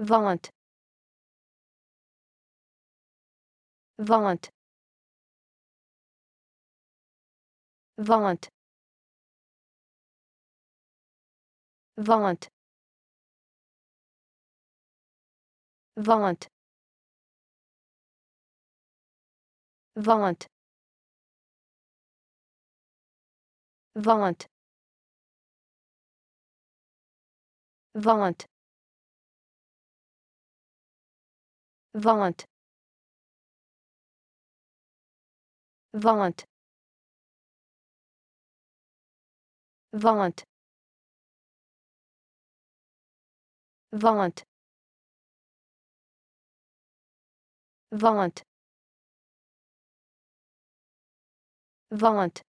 Vaunt. Vaunt. Vaunt. Vaunt. Vaunt. Vaunt. Vaunt. Vaunt. Vaunt. Vaunt. Vaunt. Vaunt. Vaunt. Vaunt.